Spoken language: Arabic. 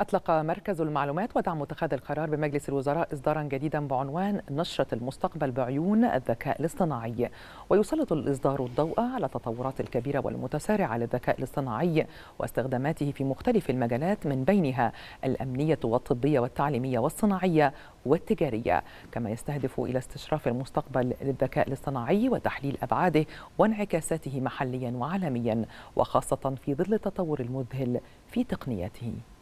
أطلق مركز المعلومات ودعم اتخاذ القرار بمجلس الوزراء إصدارا جديدا بعنوان نشرة المستقبل بعيون الذكاء الاصطناعي ويسلط الإصدار الضوء على التطورات الكبيرة والمتسارعة للذكاء الاصطناعي واستخداماته في مختلف المجالات من بينها الأمنية والطبية والتعليمية والصناعية والتجارية كما يستهدف إلى استشراف المستقبل للذكاء الاصطناعي وتحليل أبعاده وانعكاساته محليا وعالميا وخاصة في ظل التطور المذهل في تقنياته